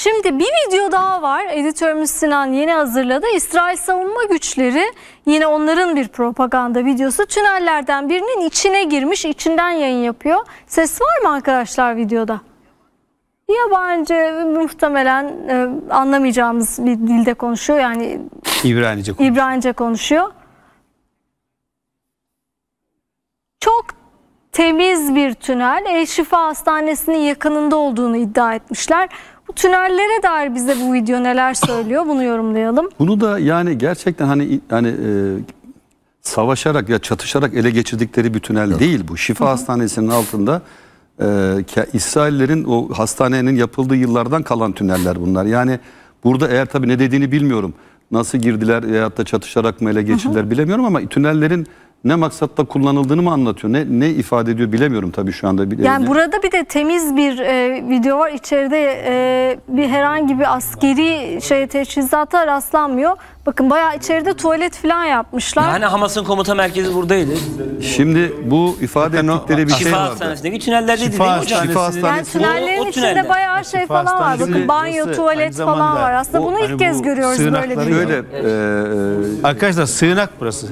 Şimdi bir video daha var. Editörümüz Sinan yeni hazırladı. İsrail savunma güçleri yine onların bir propaganda videosu. Tünellerden birinin içine girmiş, içinden yayın yapıyor. Ses var mı arkadaşlar videoda? Yabancı muhtemelen e, anlamayacağımız bir dilde konuşuyor. Yani İbranice konuşuyor. İbranice konuşuyor. Çok temiz bir tünel. El Şifa Hastanesi'nin yakınında olduğunu iddia etmişler. Bu tünellere dair bize bu video neler söylüyor bunu yorumlayalım. Bunu da yani gerçekten hani hani e, savaşarak ya çatışarak ele geçirdikleri bir tünel Yok. değil bu. Şifa Hastanesi'nin altında e, İsraillerin o hastanenin yapıldığı yıllardan kalan tüneller bunlar. Yani burada eğer tabii ne dediğini bilmiyorum. Nasıl girdiler ya da çatışarak mı ele geçirdiler bilemiyorum ama tünellerin ne maksatta kullanıldığını mı anlatıyor? Ne ne ifade ediyor bilemiyorum tabii şu anda. Bile, yani burada bir de temiz bir e, video var. İçeride e, bir herhangi bir askeri şey teçhizata rastlanmıyor. Bakın bayağı içeride tuvalet falan yapmışlar. Yani Hamas'ın komuta merkezi buradaydı. Şimdi bu ifade ettikleri bir şey vardı. Şifa hastanesi. şifa, değil mi hocam? Şifa hastanesi. Yani tünellerin o, o içinde bayağı şey şifa falan var. Bakın banyo, tuvalet falan var. Aslında o, bunu ilk hani kez görüyoruz böyle bir Şöyle, e, e, Arkadaşlar sığınak burası.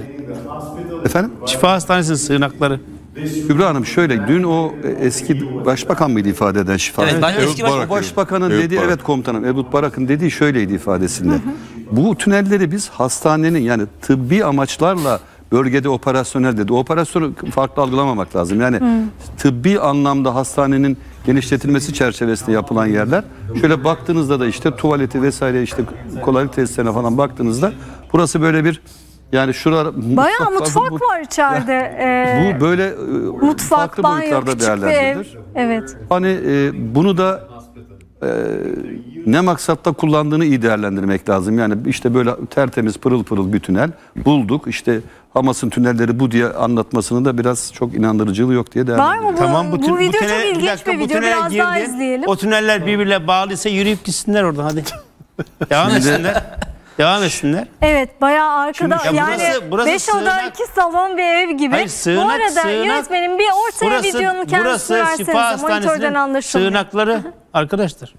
Efendim? Şifa Hastanesi'nin sığınakları. Kübra Hanım şöyle dün o e, eski başbakan mıydı ifade eden şifa? Evet ben eski başbakan. Başbakanın Eyüp dediği evet komutanım Ebut Barak'ın dediği şöyleydi ifadesinde. Bu tünelleri biz hastanenin yani tıbbi amaçlarla bölgede operasyonel dedi. O operasyonu farklı algılamamak lazım. Yani tıbbi anlamda hastanenin genişletilmesi çerçevesinde yapılan yerler. Şöyle baktığınızda da işte tuvaleti vesaire işte kolaylık tesislerine falan baktığınızda burası böyle bir yani şurada Bayağı mutfak bu, var içeride. Ya, e, bu böyle e, mutfak, farklı banyo, boyutlarda değerlendirilir. Evet. Hani e, bunu da e, ne maksatta kullandığını iyi değerlendirmek lazım. Yani işte böyle tertemiz pırıl pırıl bir tünel bulduk. İşte Hamas'ın tünelleri bu diye anlatmasının da biraz çok inandırıcılığı yok diye devam Var mı bu, tamam, bu, bu, bu video tünel, çok ilginç bir, bir video biraz girdin, daha izleyelim. O tüneller birbirine bağlıysa yürüyüp gitsinler oradan hadi. devam etsinler. Devam etsinler. Evet bayağı arkada Şimdi, ya yani burası- burası 5 oda 2 salon bir ev gibi. Hayır, sığınak, Bu arada sığınak. yönetmenim bir ortaya videonun kendisi. burası verseniz monitörden anlaşılmıyor. sığınakları arkadaştır.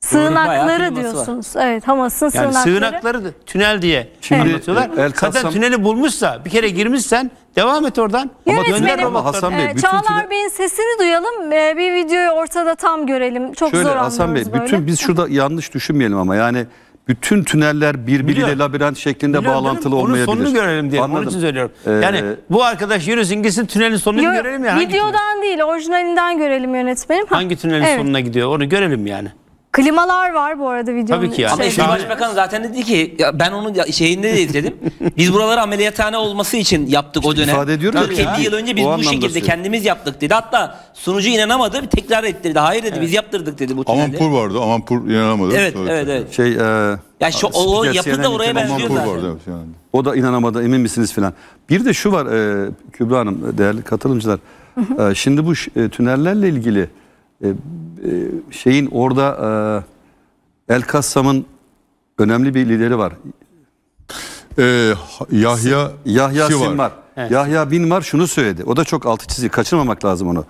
Sığınakları kliması var. diyorsunuz. Evet Hamas'ın Yani sığınakları. sığınakları tünel diye Şimdi, anlatıyorlar. e, El Zaten Kassam- tüneli bulmuşsa bir kere girmişsen devam et oradan. Ama Yönetmenim- Ama Hasan Bey, bütün Çağlar tünel- Bey'in sesini duyalım. Ee, bir videoyu ortada tam görelim. Çok Şöyle zor Hasan Bey anlıyoruz böyle. bütün biz şurada yanlış düşünmeyelim ama yani bütün tüneller birbiriyle Biliyorum. labirent şeklinde Biliyorum bağlantılı canım, olmayabilir. Onun sonunu görelim diye. Anladım. Onun için söylüyorum. Ee, yani bu arkadaş yürüsün gitsin tünelin sonunu Yo, görelim ya. Videodan tünel? değil orijinalinden görelim yönetmenim. Hangi tünelin evet. sonuna gidiyor onu görelim yani. Klimalar var bu arada videonun Tabii ki yani. Ama Başbakan zaten dedi ki ya ben onun ya- şeyinde de izledim. Biz buraları ameliyathane olması için yaptık o dönem. ifade ediyorum ya. 50 yıl önce biz O bu şekilde kendimiz yaptık dedi. Hatta sunucu inanamadı bir tekrar ettirdi. Hayır dedi biz yaptırdık dedi bu Aman pur vardı. Aman pur inanamadı. Evet Sonra- evet evet. Şey, e, Ya şu, o, o yapı da oraya Aman benziyor zaten. vardı. Evet, yani. O da inanamadı emin misiniz filan. Bir de şu var e, Kübra Hanım e, değerli katılımcılar. E, şimdi bu e, tünellerle ilgili ee, e, şeyin orada e, El Kassam'ın önemli bir lideri var. Ee, Yahya Yahya Sinvar. Sinvar. Evet. Yahya Binvar şunu söyledi. O da çok altı çizgi. Kaçırmamak lazım onu.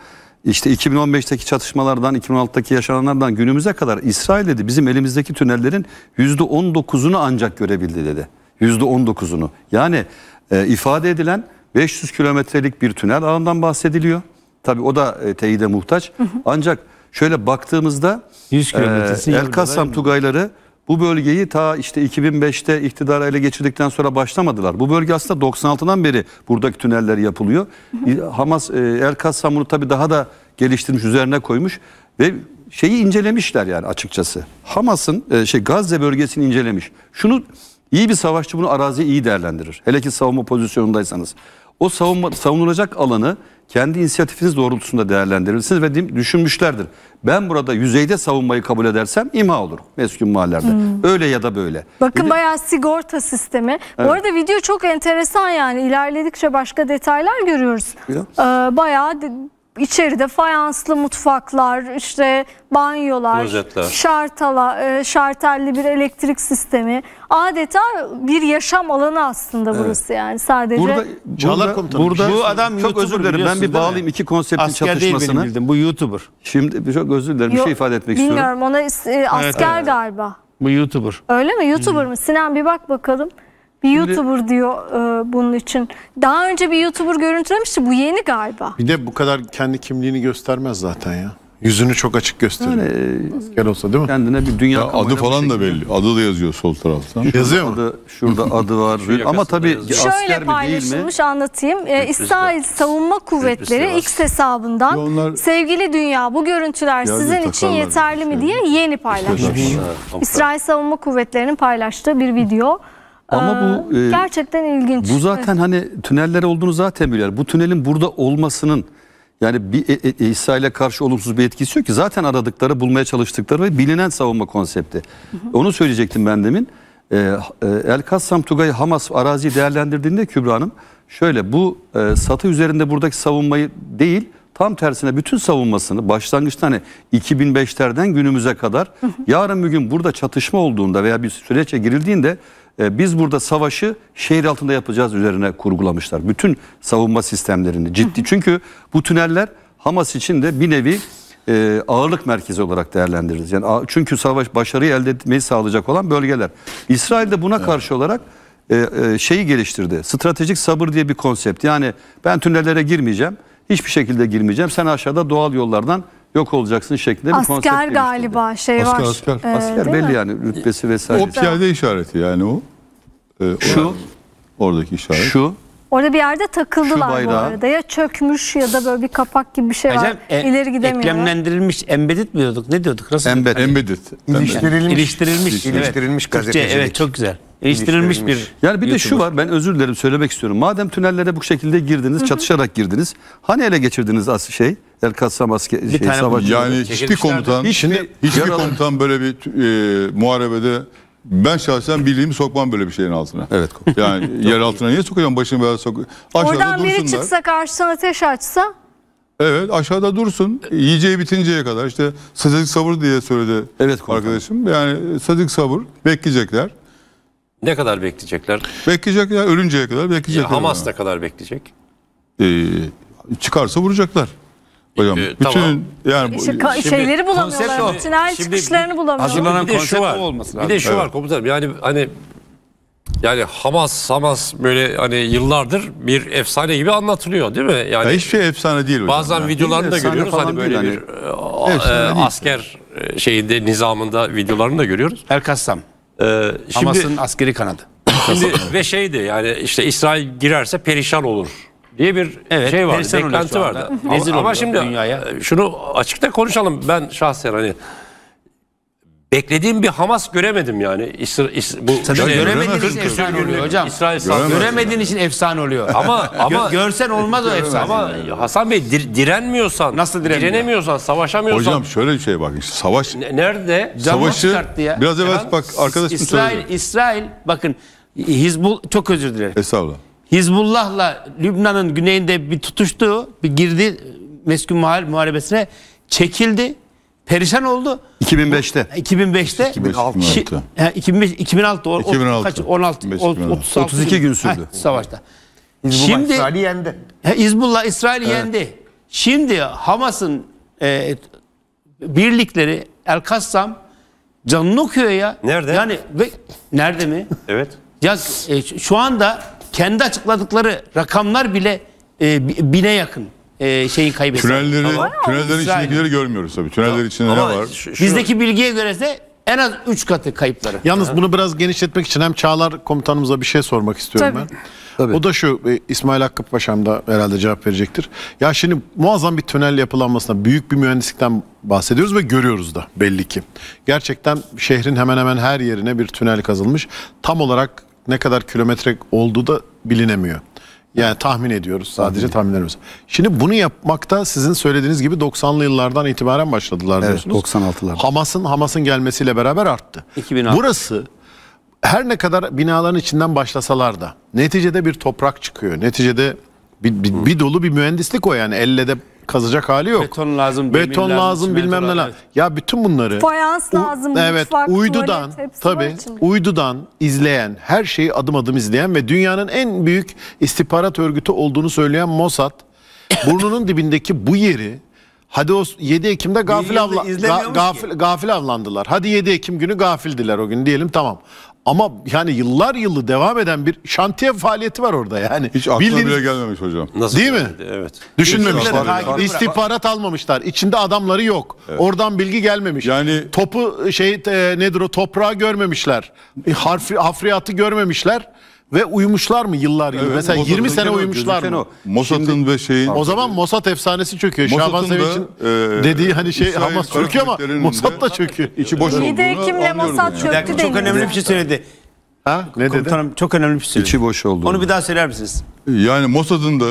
İşte 2015'teki çatışmalardan, 2016'daki yaşananlardan günümüze kadar İsrail dedi bizim elimizdeki tünellerin %19'unu ancak görebildi dedi. %19'unu. Yani e, ifade edilen 500 kilometrelik bir tünel ağından bahsediliyor. Tabii o da e, teyide muhtaç. Hı hı. Ancak şöyle baktığımızda 100 e, El Kassam Tugayları bu bölgeyi ta işte 2005'te iktidara ele geçirdikten sonra başlamadılar. Bu bölge aslında 96'dan beri buradaki tüneller yapılıyor. Hı hı. Hamas e, El Kassam bunu tabii daha da geliştirmiş, üzerine koymuş ve şeyi incelemişler yani açıkçası. Hamas'ın e, şey Gazze bölgesini incelemiş. Şunu iyi bir savaşçı bunu arazi iyi değerlendirir. Hele ki savunma pozisyonundaysanız o savunma, savunulacak alanı kendi inisiyatifiniz doğrultusunda değerlendirirsiniz ve düşünmüşlerdir. Ben burada yüzeyde savunmayı kabul edersem imha olur meskun mahallelerde. Hmm. Öyle ya da böyle. Bakın Dedi, bayağı sigorta sistemi. Evet. Bu arada video çok enteresan yani ilerledikçe başka detaylar görüyoruz. Ee, bayağı İçeride fayanslı mutfaklar, işte banyolar, Rozetler. şartala, e, şartelli bir elektrik sistemi. Adeta bir yaşam alanı aslında burası evet. yani sadece. Burada, burada, komutanım. burada bu adam çok özür dilerim ben bir bağlayayım iki konseptin asker çatışmasını. Asker değil bildim bu YouTuber. Şimdi çok özür dilerim Yo, bir şey ifade etmek bilmiyorum, istiyorum. Bilmiyorum ona e, asker evet, evet. galiba. Bu YouTuber. Öyle mi? YouTuber hmm. mı? Sinan bir bak bakalım. Bir Şimdi, YouTuber diyor e, bunun için. Daha önce bir YouTuber görüntülemişti. Bu yeni galiba. Bir de bu kadar kendi kimliğini göstermez zaten ya. Yüzünü çok açık gösteriyor. Yani, Asker olsa değil mi? Kendine bir dünya ya adı falan da belli. Adı da yazıyor sol tarafta. Yazıyor mu? Adı, şurada adı var. Ama tabii asker Şöyle paylaşılmış mi? anlatayım. Ee, İsrail Savunma Kuvvetleri X hesabından onlar... sevgili dünya bu görüntüler sizin için yeterli mi diye yeni paylaşmış. İsrail Savunma Kuvvetleri'nin paylaştığı bir video. Ama bu e, gerçekten ilginç. Bu zaten hani tüneller olduğunu zaten biliyorlar. Bu tünelin burada olmasının yani bir e, e, İsrail'e karşı olumsuz bir etkisi yok ki. Zaten aradıkları, bulmaya çalıştıkları ve bilinen savunma konsepti. Hı hı. Onu söyleyecektim ben demin. E, e, El Kassam Tugay Hamas araziyi değerlendirdiğinde Kübra Hanım şöyle bu e, satı üzerinde buradaki savunmayı değil tam tersine bütün savunmasını başlangıçta hani 2005'lerden günümüze kadar hı hı. yarın bir gün burada çatışma olduğunda veya bir süreçe girildiğinde ee, biz burada savaşı şehir altında yapacağız üzerine kurgulamışlar. Bütün savunma sistemlerini ciddi. Çünkü bu tüneller Hamas için de bir nevi e, ağırlık merkezi olarak değerlendiririz. Yani çünkü savaş başarıyı elde etmeyi sağlayacak olan bölgeler. İsrail de buna evet. karşı olarak e, e, şeyi geliştirdi. Stratejik sabır diye bir konsept. Yani ben tünellere girmeyeceğim. Hiçbir şekilde girmeyeceğim. Sen aşağıda doğal yollardan yok olacaksın şeklinde asker bir konsept Asker galiba şey asker, var. Asker, asker. Ee, asker belli mi? yani rütbesi vesaire. O piyade işareti yani o. Ee, şu oradaki işaret. Şu Orada bir yerde takıldılar bu arada. Ya çökmüş ya da böyle bir kapak gibi bir şey var. Hocam, e, İleri gidemiyor. Eklemlendirilmiş embedded mi diyorduk? Ne diyorduk? Nasıl? Embed. Embedded. İliştirilmiş. İliştirilmiş. İliştirilmiş evet. gazetecilik. Türkçe, evet çok güzel. İliştirilmiş, İliştirilmiş bir Yani bir YouTuber. de şu var ben özür dilerim söylemek istiyorum. Madem tünellere bu şekilde girdiniz, Hı -hı. çatışarak girdiniz. Hani ele geçirdiniz as şey? El Kassam asker şey, savaş. Yani hiçbir komutan, hiçbir, hiçbir komutan böyle bir e, muharebede ben şahsen bildiğimi sokmam böyle bir şeyin altına. Evet. Yani yer altına niye sokacağım başını böyle sok. Aşağıda Oradan biri çıksa karşısına ateş açsa Evet aşağıda dursun. Yiyeceği bitinceye kadar işte sadık sabır diye söyledi Evet, komutanım. arkadaşım. Yani sadık sabır bekleyecekler. Ne kadar bekleyecekler? Bekleyecekler ölünceye kadar bekleyecekler. Hamas ne kadar bekleyecek? Ee, çıkarsa vuracaklar. Hocam Ee, bütün tamam. yani bu- İşte şeyleri bulamıyorlar. konsept o. Bütün her çıkışlarını bulamıyorlar. hazırlanan bir de şu konsept var. olması lazım. Bir de şu var komutanım yani hani yani Hamas Hamas böyle hani yıllardır bir efsane gibi anlatılıyor değil mi? Yani Ya hiçbir şey efsane değil hocam. bazen ya. videolarını da görüyoruz hani böyle değil bir e, e, asker e, şeyinde nizamında videolarını da görüyoruz. El Kassam. E, Hamas'ın askeri kanadı. Şimdi ve şeydi yani işte İsrail girerse perişan olur diye bir evet, şey var, beklenti vardı. Rezil ama şimdi dünyaya. şunu açıkta konuşalım. Ben şahsen hani beklediğim bir Hamas göremedim yani. İsra, is, bu Tabii şey, göremediğiniz efsane oluyor günlük, hocam. İsrail Göremediğin için efsane oluyor. Ama ama görsen olmaz o efsane. Ama yani. Hasan Bey dir, direnmiyorsan, nasıl direnemiyorsan, savaşamıyorsan. Hocam şöyle bir şey bakın, savaş. Ne, nerede? Savaşı ya. biraz evvel bak arkadaşım İsrail, söyledi. İsrail bakın Hizbul çok özür dilerim. Estağfurullah. Hizbullah'la Lübnan'ın güneyinde bir tutuştu, bir girdi meskun muhar muharebesine çekildi. Perişan oldu. 2005'te. 2005'te. 2006. 2006. 2006. 16, 36, 32 gün sürdü. Heh, savaşta. Hizbullah Şimdi, İsrail'i yendi. He, Hizbullah İsrail'i evet. yendi. Şimdi Hamas'ın e, birlikleri El Kassam canını okuyor ya. Nerede? Yani ve, nerede mi? evet. Ya e, şu anda kendi açıkladıkları rakamlar bile e, bine yakın e, şeyi kaybetti. Tünelleri, tünellerin İsrail. içindekileri görmüyoruz tabii. Tüneller içinde ne var? Şu, şu... Bizdeki bilgiye göre de en az 3 katı kayıpları. Yalnız yani. bunu biraz genişletmek için hem Çağlar komutanımıza bir şey sormak istiyorum tabii. ben. Tabii. O da şu e, İsmail Hakkı Paşam da herhalde cevap verecektir. Ya şimdi muazzam bir tünel yapılanmasına büyük bir mühendislikten bahsediyoruz ve görüyoruz da belli ki. Gerçekten şehrin hemen hemen her yerine bir tünel kazılmış. Tam olarak ne kadar kilometre olduğu da bilinemiyor. Yani tahmin ediyoruz sadece tahminlerimiz. Şimdi bunu yapmakta sizin söylediğiniz gibi 90'lı yıllardan itibaren başladılar evet, diyorsunuz. 96'lar. Hamas'ın Hamas'ın gelmesiyle beraber arttı. 2006. Burası her ne kadar binaların içinden başlasalar da neticede bir toprak çıkıyor. Neticede bir, bir, bir dolu bir mühendislik o yani elle de kazacak hali yok. Beton lazım, Beton lazım, bilmem ne lazım. Ya bütün bunları fayans lazım, evet, mutfak, uydudan tabi. uydudan izleyen, her şeyi adım adım izleyen ve dünyanın en büyük istihbarat örgütü olduğunu söyleyen Mossad burnunun dibindeki bu yeri Hadi o 7 Ekim'de gafil, avla, ga, gafil, gafil avlandılar. Hadi 7 Ekim günü gafildiler o gün diyelim tamam. Ama yani yıllar yıllı devam eden bir şantiye faaliyeti var orada yani. Hiç aklına Bildiğiniz... bile gelmemiş hocam. Nasıl Değil mi? Evet. Düşünmemişler. İstihbarat almamışlar. İçinde adamları yok. Evet. Oradan bilgi gelmemiş. Yani topu şey e, nedir o toprağı görmemişler. E, harfi, hafriyatı görmemişler ve uyumuşlar mı yıllar yılı? Evet, Mesela Mossad'ın 20 sene uyumuşlar mı? Mossad'ın ve şeyin O zaman Mossad efsanesi çöküyor. Şaban da, Sevinç'in e, dediği hani şey Hamas çöküyor ama Mossad da çöküyor. İçi boş olduğunu de Ekim'le Mossad çöktü yani. Çok önemli bir şey söyledi. Ha? Ne dedi? Komutanım çok önemli bir şey söyledi. İçi boş oldu. Onu bir daha söyler misiniz? Yani Mossad'ın da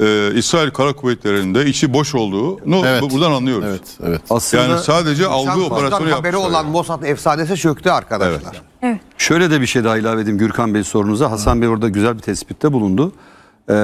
e, İsrail Kara Kuvvetleri'nde içi boş olduğunu evet. buradan anlıyoruz. Evet, evet. Aslında yani sadece algı operasyonu yapmışlar. haberi olan Mossad efsanesi çöktü arkadaşlar. Evet. evet. Şöyle de bir şey daha ilave edeyim Gürkan Bey sorunuza. Hasan Bey orada güzel bir tespitte bulundu. Ee,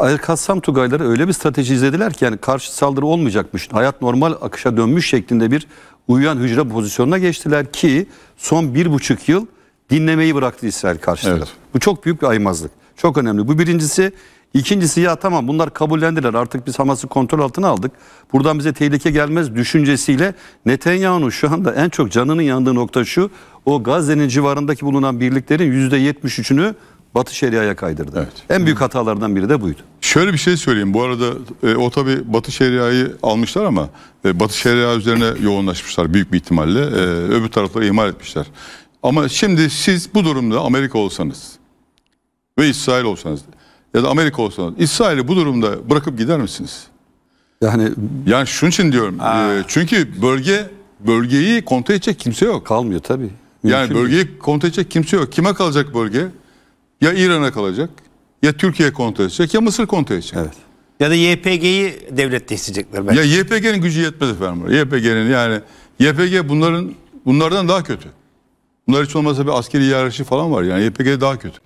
El-Kassam Tugayları öyle bir strateji izlediler ki yani karşı saldırı olmayacakmış. Hayat normal akışa dönmüş şeklinde bir uyuyan hücre pozisyonuna geçtiler ki son bir buçuk yıl dinlemeyi bıraktı İsrail karşı evet. Bu çok büyük bir aymazlık. Çok önemli. Bu birincisi. İkincisi ya tamam bunlar kabullendiler artık biz Hamas'ı kontrol altına aldık. Buradan bize tehlike gelmez düşüncesiyle Netanyahu'nun şu anda en çok canının yandığı nokta şu. O Gazze'nin civarındaki bulunan birliklerin %73'ünü Batı Şeria'ya kaydırdı. Evet. En büyük hatalardan biri de buydu. Şöyle bir şey söyleyeyim. Bu arada e, o tabi Batı Şeria'yı almışlar ama e, Batı Şeria üzerine yoğunlaşmışlar büyük bir ihtimalle. E, öbür tarafları ihmal etmişler. Ama şimdi siz bu durumda Amerika olsanız ve İsrail olsanız ya da Amerika olsanız İsrail'i bu durumda bırakıp gider misiniz? Yani yani şunun için diyorum. E, çünkü bölge bölgeyi kontrol edecek kimse yok. Kalmıyor tabii. Mümkün yani bölgeyi mi? kontrol edecek kimse yok. Kime kalacak bölge? Ya İran'a kalacak, ya Türkiye kontrol edecek, ya Mısır kontrol edecek. Evet. Ya da YPG'yi devlette isteyecekler belki. Ya YPG'nin gücü yetmez efendim. YPG'nin yani YPG bunların bunlardan daha kötü. Bunlar hiç olmazsa bir askeri yarışı falan var. Yani YPG daha kötü.